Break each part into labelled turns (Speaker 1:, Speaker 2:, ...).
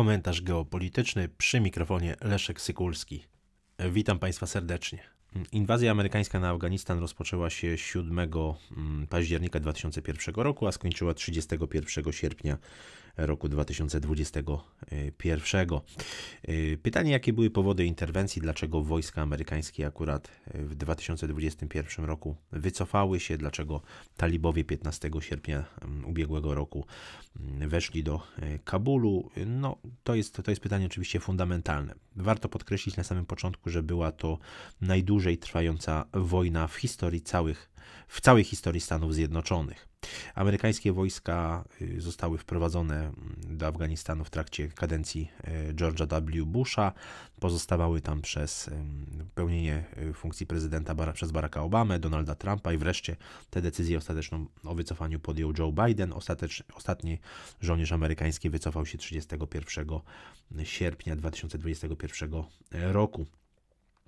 Speaker 1: Komentarz geopolityczny przy mikrofonie Leszek Sykulski. Witam Państwa serdecznie. Inwazja amerykańska na Afganistan rozpoczęła się 7 mm, października 2001 roku, a skończyła 31 sierpnia roku 2021. E, pytanie, jakie były powody interwencji, dlaczego wojska amerykańskie akurat e, w 2021 roku wycofały się, dlaczego talibowie 15 sierpnia ubiegłego roku weszli do e, Kabulu. No, to jest, to jest pytanie oczywiście fundamentalne. Warto podkreślić na samym początku, że była to najdłużej trwająca wojna w historii całych, w całej historii Stanów Zjednoczonych. Amerykańskie wojska y, zostały wprowadzone mm, do Afganistanu w trakcie kadencji y, George'a W. Busha, pozostawały tam przez y, pełnienie funkcji prezydenta przez Baracka Obamę, Donalda Trumpa i wreszcie tę decyzję ostateczną o wycofaniu podjął Joe Biden. ostatni żołnierz amerykański wycofał się 31 sierpnia 2021 roku.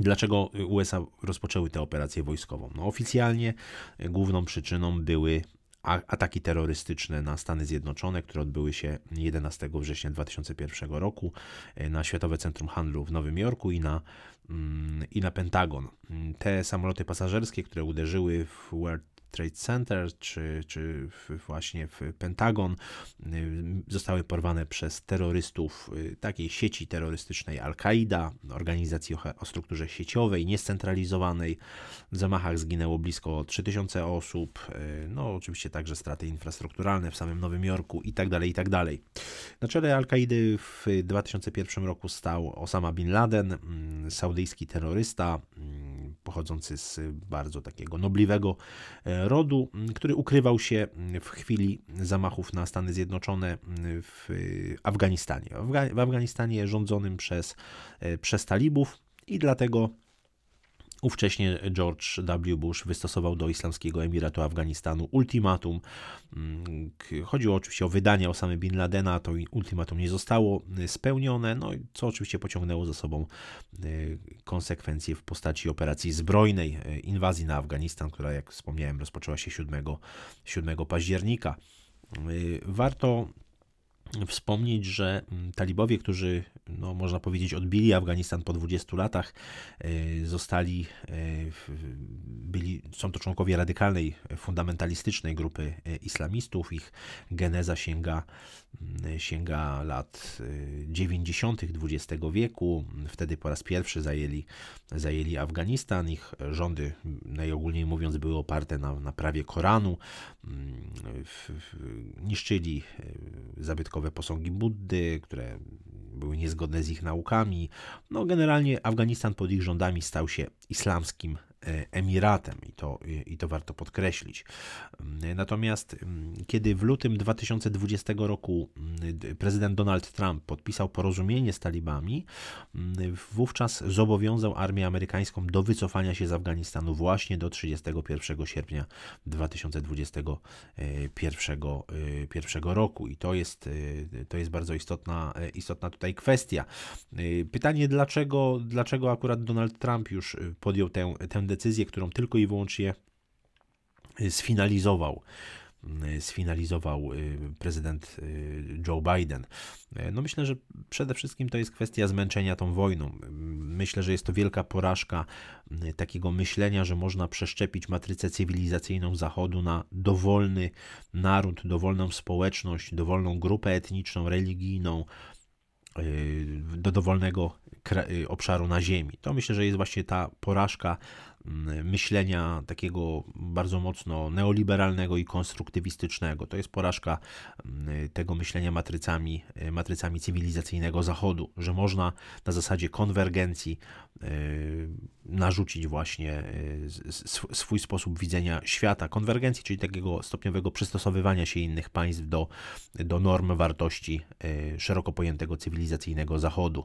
Speaker 1: Dlaczego USA rozpoczęły tę operację wojskową? No, oficjalnie główną przyczyną były ataki terrorystyczne na Stany Zjednoczone, które odbyły się 11 września 2001 roku e, na Światowe Centrum Handlu w Nowym Jorku i na, mm, i na Pentagon. Te samoloty pasażerskie, które uderzyły w World Trade Center czy, czy właśnie w Pentagon y, zostały porwane przez terrorystów y, takiej sieci terrorystycznej Al-Kaida, organizacji o strukturze sieciowej, niecentralizowanej. W zamachach zginęło blisko 3000 osób, y, no oczywiście także straty infrastrukturalne w samym Nowym Jorku itd. Tak tak dalej. Na czele Al-Kaidy w 2001 roku stał Osama Bin Laden, mm, saudyjski terrorysta, pochodzący z bardzo takiego nobliwego e, rodu, który ukrywał się w chwili zamachów na Stany Zjednoczone w e, Afganistanie. W Afganistanie rządzonym przez, e, przez talibów i dlatego Ówcześnie George W. Bush wystosował do Islamskiego Emiratu Afganistanu ultimatum. Mm, chodziło oczywiście o wydanie Osamy Bin Ladena, to ultimatum nie zostało y, spełnione, no co oczywiście pociągnęło za sobą y, konsekwencje w postaci operacji zbrojnej, y, inwazji na Afganistan, która jak wspomniałem rozpoczęła się 7, 7 października. Warto wspomnieć, że mm, talibowie, którzy, no, można powiedzieć, odbili Afganistan po 20 latach, e, zostali, e, byli, są to członkowie radykalnej, fundamentalistycznej grupy e, islamistów. Ich geneza sięga, mm, sięga lat 90. XX wieku. Wtedy po raz pierwszy zajęli, zajęli Afganistan. Ich rządy, najogólniej mówiąc, były oparte na, na prawie Koranu. Mm, niszczyli zabytkowe posągi Buddy, które były niezgodne z ich naukami. No, generalnie Afganistan pod ich rządami stał się islamskim E, Emiratem i to, e, i to warto podkreślić. E, natomiast kiedy w lutym 2020 roku prezydent Donald Trump podpisał porozumienie z talibami, wówczas zobowiązał armię amerykańską do wycofania się z Afganistanu właśnie do 31 sierpnia 2021 pierwszego roku. I to jest, to jest bardzo istotna, istotna tutaj kwestia. Pytanie, dlaczego, dlaczego akurat Donald Trump już podjął tę, tę decyzję? decyzję, którą tylko i wyłącznie y, sfinalizował y, sfinalizował y, prezydent Joe Biden. No myślę, że przede wszystkim to jest kwestia zmęczenia tą wojną. Myślę, że jest to wielka porażka takiego myślenia, że można przeszczepić matrycę cywilizacyjną Zachodu na dowolny naród, dowolną społeczność, dowolną grupę etniczną, religijną, do dowolnego obszaru na Ziemi. To myślę, że jest właśnie ta porażka Mm, myślenia takiego bardzo mocno neoliberalnego i konstruktywistycznego. To jest porażka mm, tego myślenia matrycami, y, matrycami cywilizacyjnego Zachodu, że można na zasadzie konwergencji y, narzucić właśnie y, swój sposób widzenia świata, konwergencji, czyli takiego stopniowego przystosowywania się innych państw do, do norm wartości szeroko pojętego cywilizacyjnego Zachodu.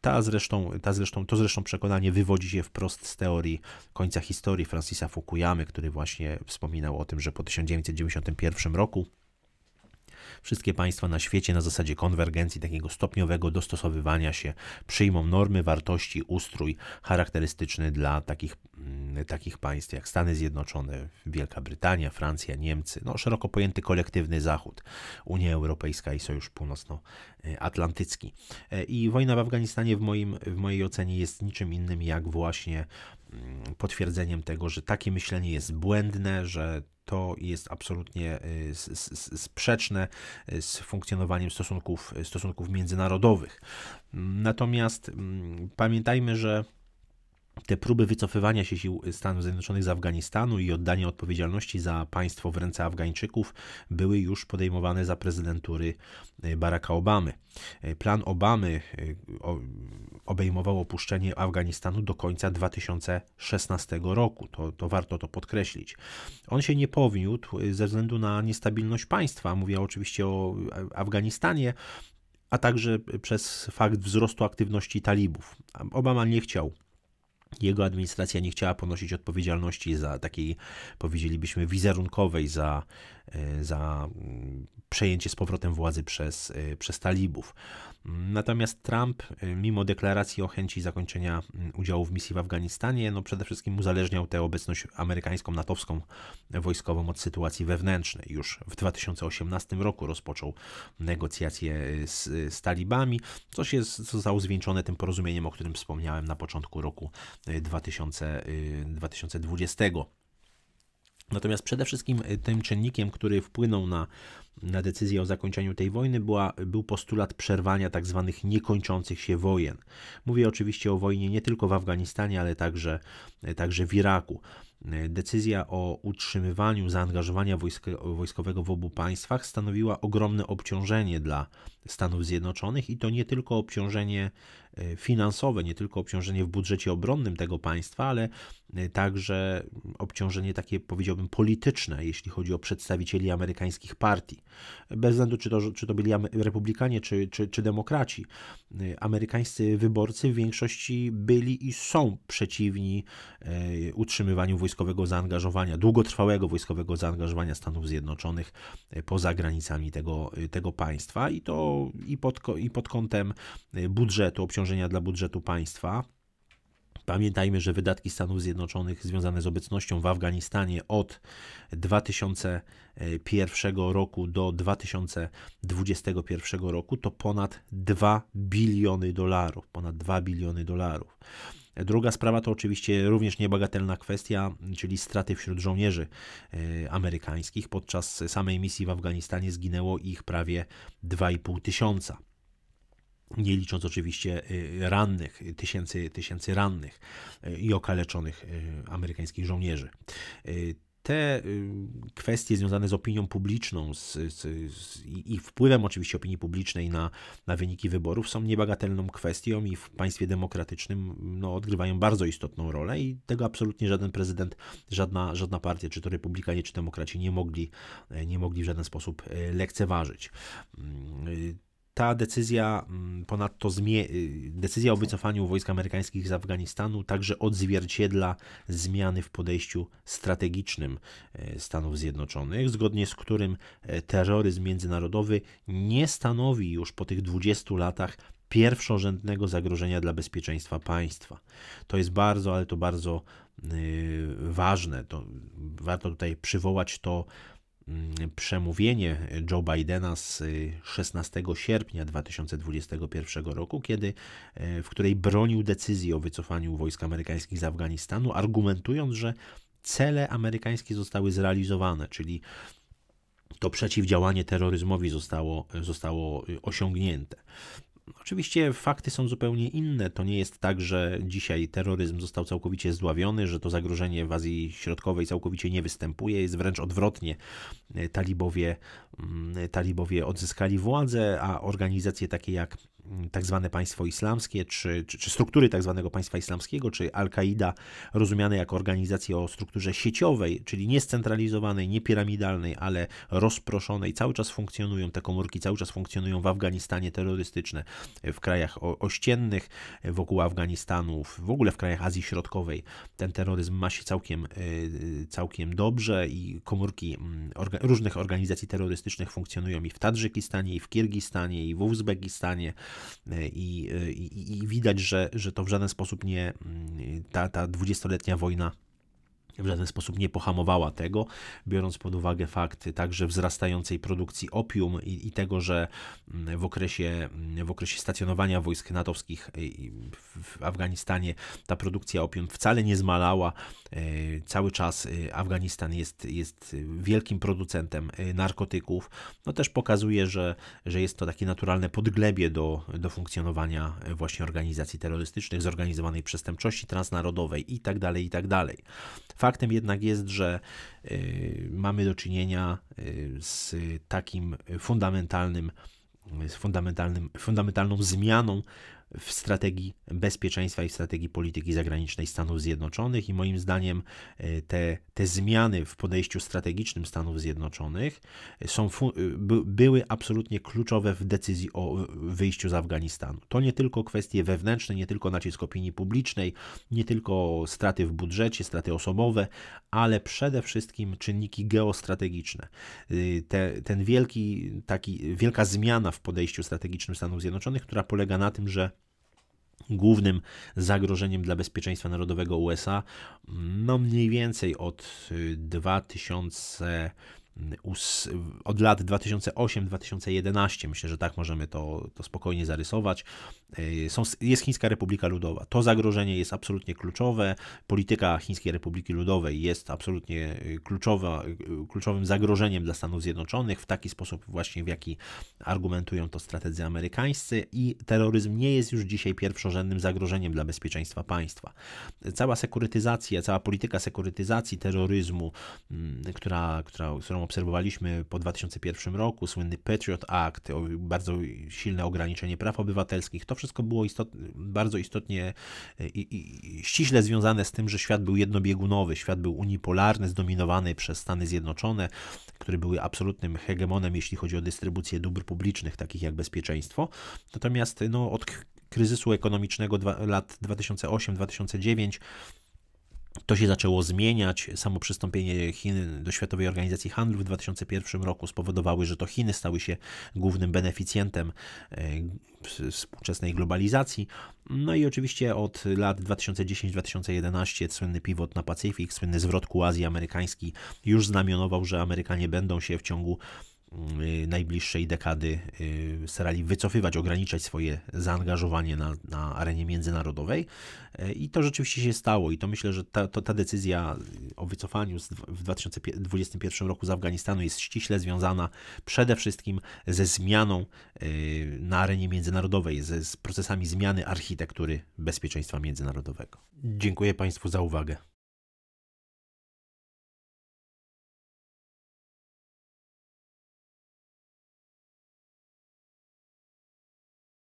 Speaker 1: Ta zresztą, ta zresztą, to zresztą przekonanie wywodzi się wprost z teorii końca historii Francisa Fukuyamy, który właśnie wspominał o tym, że po 1991 roku Wszystkie państwa na świecie na zasadzie konwergencji, takiego stopniowego dostosowywania się przyjmą normy, wartości, ustrój charakterystyczny dla takich, mm, takich państw jak Stany Zjednoczone, Wielka Brytania, Francja, Niemcy, no, szeroko pojęty kolektywny Zachód, Unia Europejska i Sojusz Północnoatlantycki. E, I wojna w Afganistanie w, moim, w mojej ocenie jest niczym innym jak właśnie mm, potwierdzeniem tego, że takie myślenie jest błędne, że to jest absolutnie y, sprzeczne y, z funkcjonowaniem stosunków, y, stosunków międzynarodowych. Natomiast mm, pamiętajmy, że te próby wycofywania się sił Stanów Zjednoczonych z Afganistanu i oddania odpowiedzialności za państwo w ręce Afgańczyków były już podejmowane za prezydentury e, Baracka Obamy. E, plan Obamy e, obejmował opuszczenie Afganistanu do końca 2016 roku. To, to warto to podkreślić. On się nie powiódł ze względu na niestabilność państwa. Mówię oczywiście o Afganistanie a także przez fakt wzrostu aktywności talibów. Obama nie chciał jego administracja nie chciała ponosić odpowiedzialności za takiej, powiedzielibyśmy, wizerunkowej, za, e, za mm, przejęcie z powrotem władzy przez, e, przez talibów. Natomiast Trump, e, mimo deklaracji o chęci zakończenia mm, udziału w misji w Afganistanie, no przede wszystkim uzależniał tę obecność amerykańską, natowską wojskową od sytuacji wewnętrznej. Już w 2018 roku rozpoczął negocjacje z, z talibami, co się co zostało zwieńczone tym porozumieniem, o którym wspomniałem na początku roku 2000, 2020. Y, Natomiast przede wszystkim y, tym czynnikiem, który wpłynął na na decyzję o zakończeniu tej wojny była, był postulat przerwania tak zwanych niekończących się wojen. Mówię oczywiście o wojnie nie tylko w Afganistanie, ale także, także w Iraku. Decyzja o utrzymywaniu zaangażowania wojskowego w obu państwach stanowiła ogromne obciążenie dla Stanów Zjednoczonych i to nie tylko obciążenie e, finansowe, nie tylko obciążenie w budżecie obronnym tego państwa, ale e, także obciążenie takie, powiedziałbym, polityczne, jeśli chodzi o przedstawicieli amerykańskich partii. Bez względu, czy to, czy to byli republikanie, czy, czy, czy demokraci. Y, amerykańscy wyborcy w większości byli i są przeciwni y, utrzymywaniu wojskowego zaangażowania, długotrwałego wojskowego zaangażowania Stanów Zjednoczonych y, poza granicami tego, tego państwa i to i pod, i pod kątem budżetu, obciążenia dla budżetu państwa Pamiętajmy, że wydatki Stanów Zjednoczonych związane z obecnością w Afganistanie od 2001 roku do 2021 roku to ponad 2 biliony dolarów. Ponad 2 biliony dolarów. Druga sprawa to oczywiście również niebagatelna kwestia, czyli straty wśród żołnierzy e, amerykańskich. Podczas samej misji w Afganistanie zginęło ich prawie 2,5 tysiąca nie licząc oczywiście y, rannych, tysięcy, tysięcy rannych y, i okaleczonych y, amerykańskich żołnierzy te kwestie związane z opinią publiczną z, z, z, i wpływem oczywiście opinii publicznej na, na wyniki wyborów są niebagatelną kwestią i w państwie demokratycznym no, odgrywają bardzo istotną rolę i tego absolutnie żaden prezydent, żadna, żadna partia, czy to republikanie, czy demokraci nie mogli, nie mogli w żaden sposób lekceważyć. Mm, ta decyzja, mm, ponadto y, decyzja o wycofaniu wojsk amerykańskich z Afganistanu także odzwierciedla zmiany w podejściu strategicznym e, Stanów Zjednoczonych, zgodnie z którym e, terroryzm międzynarodowy nie stanowi już po tych 20 latach pierwszorzędnego zagrożenia dla bezpieczeństwa państwa. To jest bardzo, ale to bardzo y, ważne. To, warto tutaj przywołać to Mm, przemówienie Joe Bidena z 16 y, sierpnia 2021 roku, kiedy, y, w której bronił decyzji o wycofaniu wojsk amerykańskich z Afganistanu, argumentując, że cele amerykańskie zostały zrealizowane, czyli to przeciwdziałanie terroryzmowi zostało, zostało y, osiągnięte. Oczywiście fakty są zupełnie inne. To nie jest tak, że dzisiaj terroryzm został całkowicie zdławiony, że to zagrożenie w Azji Środkowej całkowicie nie występuje. Jest wręcz odwrotnie. Talibowie, mm, talibowie odzyskali władzę, a organizacje takie jak tak zwane państwo islamskie, czy, czy, czy struktury tak zwanego państwa islamskiego, czy Al-Kaida, rozumiane jako organizacje o strukturze sieciowej, czyli nie scentralizowanej, nie piramidalnej, ale rozproszonej, cały czas funkcjonują te komórki, cały czas funkcjonują w Afganistanie terrorystyczne, w krajach ościennych wokół Afganistanu, w ogóle w krajach Azji Środkowej. Ten terroryzm ma się całkiem, y, y, całkiem dobrze i komórki mm, orga, różnych organizacji terrorystycznych funkcjonują i w Tadżykistanie, i w Kirgistanie, i w Uzbekistanie, E, i, e, i, i widać, że, że to w żaden sposób nie mm, ta, ta wojna w żaden sposób nie pohamowała tego, biorąc pod uwagę fakt także wzrastającej produkcji opium i, i, tego, że mm, w okresie, mm, w okresie stacjonowania wojsk natowskich e, w Afganistanie ta produkcja opium wcale nie zmalała. E, cały czas e, Afganistan jest, jest wielkim producentem narkotyków. No też pokazuje, że, że jest to takie naturalne podglebie do, do funkcjonowania właśnie organizacji terrorystycznych, zorganizowanej przestępczości transnarodowej itd. Tak itd. Tak Faktem jednak jest, że y, mamy do czynienia y, z takim fundamentalnym, y, z fundamentalnym, fundamentalną zmianą w strategii bezpieczeństwa i w strategii polityki zagranicznej Stanów Zjednoczonych i moim zdaniem e, te, te zmiany w podejściu strategicznym Stanów Zjednoczonych e, są, e, były absolutnie kluczowe w decyzji o wyjściu z Afganistanu. To nie tylko kwestie wewnętrzne, nie tylko nacisk opinii publicznej, nie tylko straty w budżecie, straty osobowe, ale przede wszystkim czynniki geostrategiczne. Te, ten wielki, taki, wielka zmiana w podejściu strategicznym Stanów Zjednoczonych, która polega na tym, że Głównym zagrożeniem dla bezpieczeństwa narodowego USA, no mniej więcej od 2000 y, od lat 2008-2011, myślę, że tak możemy to, to spokojnie zarysować, e, Są, jest Chińska Republika Ludowa. To zagrożenie jest absolutnie kluczowe. Polityka Chińskiej Republiki Ludowej jest absolutnie e, kluczowa, e, kluczowym zagrożeniem dla Stanów Zjednoczonych w taki sposób właśnie, w jaki argumentują to strategzy amerykańscy i terroryzm nie jest już dzisiaj pierwszorzędnym zagrożeniem dla bezpieczeństwa państwa. Cała sekurytyzacja, cała polityka sekurytyzacji terroryzmu, która, która, którą obserwowaliśmy po 2001 roku, słynny Patriot Act, bardzo silne ograniczenie praw obywatelskich, to wszystko było istot, bardzo istotnie e, i, i, ściśle związane z tym, że świat był jednobiegunowy, świat był unipolarny, zdominowany przez Stany Zjednoczone, które były absolutnym hegemonem, jeśli chodzi o dystrybucję dóbr publicznych, takich jak bezpieczeństwo. Natomiast no, od kryzysu ekonomicznego lat 2008-2009 to się zaczęło zmieniać. Samo przystąpienie Chin do Światowej Organizacji Handlu w 2001 roku spowodowały, że to Chiny stały się głównym beneficjentem e, współczesnej globalizacji. No i oczywiście od lat 2010-2011 słynny pivot na Pacyfik, słynny zwrot ku Azji amerykański już znamionował, że Amerykanie będą się w ciągu Y, najbliższej dekady y, starali wycofywać, ograniczać swoje zaangażowanie na, na arenie międzynarodowej y, i to rzeczywiście się stało i to myślę, że ta, to, ta decyzja o wycofaniu w 2021 roku z Afganistanu jest ściśle związana przede wszystkim ze zmianą na arenie międzynarodowej, ze, z procesami zmiany architektury bezpieczeństwa międzynarodowego. Dziękuję Państwu za uwagę.